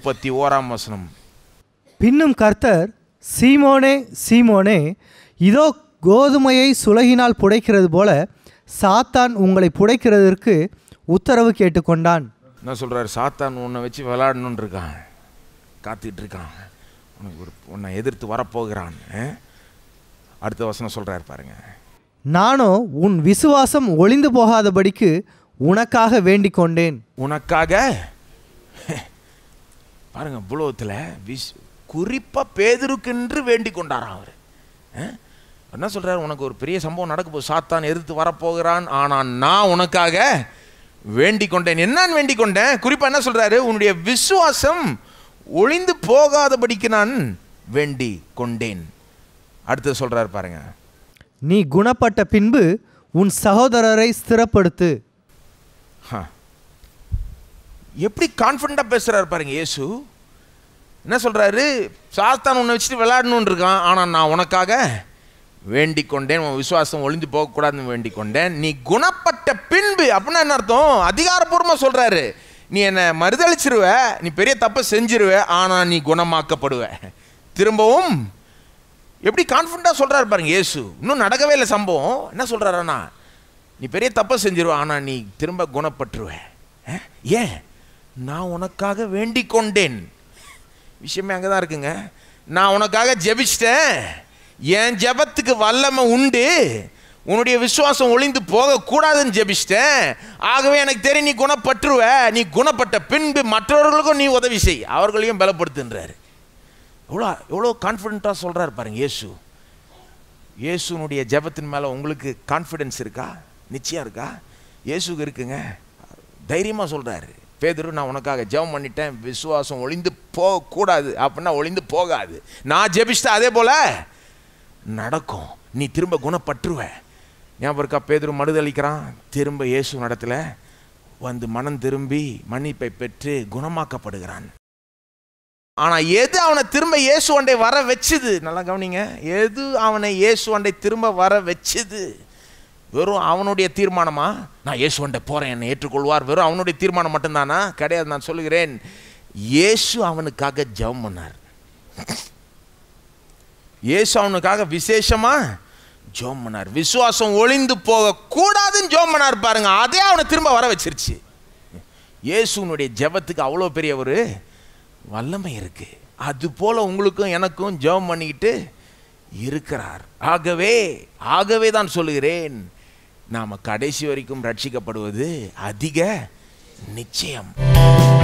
முப்பத்தி ஓராம் வசனம் பின்னும் கர்த்தர் சீமோனே சீமோனே இதோ கோதுமையை சுலகினால் புடைக்கிறது போல சாத்தான் உங்களை புடைக்கிறதற்கு உத்தரவு கேட்டுக்கொண்டான் என்ன சொல்கிறார் சாத்தான் உன்னை வச்சு விளாடணுன்னு இருக்கான் காத்துக்கிட்டு இருக்கான் உனக்கு ஒரு உன்னை எதிர்த்து வரப்போகிறான் அடுத்த வசனம் சொல்கிறார் பாருங்க நானோ உன் விசுவாசம் ஒளிந்து போகாதபடிக்கு உனக்காக வேண்டிக் கொண்டேன் உனக்காக பாருங்க புலோகத்தில் விஸ் குறிப்பாக பேதருக்கென்று வேண்டி கொண்டாராம் அவர் என்ன சொல்கிறார் உனக்கு ஒரு பெரிய சம்பவம் நடக்க போது சாத்தான் எதிர்த்து வரப்போகிறான் ஆனால் நான் உனக்காக வேண்டிக் கொண்டேன் என்னான்னு வேண்டிக் கொண்டேன் குறிப்பாக என்ன சொல்கிறாரு உன்னுடைய விசுவாசம் ஒளிந்து போகாதபடிக்கு நான் வேண்டி கொண்டேன் அடுத்து சொல்கிறார் பாருங்க நீ குணப்பட்ட பின்பு உன் சகோதரரை ஸ்திரப்படுத்து எப்படி கான்ஃபிடண்ட்டாக பேசுகிறார் பாருங்க இயேசு என்ன சொல்கிறாரு சாத்தான் உன்னை வச்சுட்டு விளையாடணுன்னு இருக்கான் ஆனால் நான் உனக்காக வேண்டிக் கொண்டேன் உன் விசுவாசம் ஒளிஞ்சு போகக்கூடாதுன்னு வேண்டிக் கொண்டேன் நீ குணப்பட்ட பின்பு அப்படின்னா என்ன அர்த்தம் அதிகாரப்பூர்வமாக சொல்கிறாரு நீ என்னை மறுதளிச்சிருவ நீ பெரிய தப்பை செஞ்சிருவ ஆனால் நீ குணமாக்கப்படுவ திரும்பவும் எப்படி கான்ஃபிடண்ட்டாக சொல்கிறாரு பாருங்க இயேசு இன்னும் நடக்கவே இல்லை சம்பவம் என்ன சொல்கிறாரண்ணா நீ பெரிய தப்பை செஞ்சிருவ ஆனால் நீ திரும்ப குணப்பட்டுருவ ஏன் நான் உனக்காக வேண்டிக் கொண்டேன் விஷயமே அங்கே தான் இருக்குங்க நான் உனக்காக ஜெபிச்சிட்டேன் என் ஜெபத்துக்கு வல்லமை உண்டு உன்னுடைய விசுவாசம் ஒளிந்து போகக்கூடாதுன்னு ஜெபிச்சிட்டேன் ஆகவே எனக்கு தெரியும் நீ குணப்பற்றுவ நீ குணப்பட்ட பின்பு மற்றவர்களுக்கும் நீ உதவி செய் அவர்களையும் பலப்படுத்துன்றார் எவ்வளோ எவ்வளோ கான்ஃபிடென்ட்டாக சொல்கிறார் பாருங்க இயேசு இயேசுனுடைய ஜெபத்தின் மேலே உங்களுக்கு கான்ஃபிடென்ஸ் இருக்கா நிச்சயம் இருக்கா இயேசுக்கு இருக்குங்க தைரியமாக சொல்கிறாரு பேதரு நான் உனக்காக ஜெபம் பண்ணிட்டேன் விசுவாசம் ஒளிந்து போகக்கூடாது அப்படின்னா ஒளிந்து போகாது நான் ஜெபிச்சிட்டா அதே போல் நடக்கும் நீ திரும்ப குணப்பற்றுவ ஞாபகம் இருக்கா பேதரு மறுதளிக்கிறான் திரும்ப இயேசு நடத்தில் வந்து மனம் திரும்பி மன்னிப்பை பெற்று குணமாக்கப்படுகிறான் ஆனால் எது அவனை திரும்ப இயேசு அண்டை வர வச்சுது நல்லா கவனிங்க எது அவனை இயேசு அண்டை திரும்ப வர வச்சுது வெறும் அவனுடைய தீர்மானமா நான் இயேசுவன்ட்ட போகிறேன் என்னை ஏற்றுக்கொள்வார் வெறும் அவனுடைய தீர்மானம் மட்டும்தானா கிடையாது நான் சொல்லுகிறேன் இயேசு அவனுக்காக ஜெபம் பண்ணார் இயேசு அவனுக்காக விசேஷமாக ஜோம் பண்ணார் விசுவாசம் ஒளிந்து போகக்கூடாதுன்னு ஜோம் பண்ணார் பாருங்க அதே அவனை திரும்ப வர வச்சிருச்சு இயேசுனுடைய ஜெபத்துக்கு அவ்வளோ பெரிய ஒரு வல்லமை இருக்குது அது போல் உங்களுக்கும் எனக்கும் ஜெபம் பண்ணிக்கிட்டு இருக்கிறார் ஆகவே ஆகவே தான் சொல்லுகிறேன் நாம் கடைசி வரைக்கும் ரட்சிக்கப்படுவது அதிக நிச்சயம்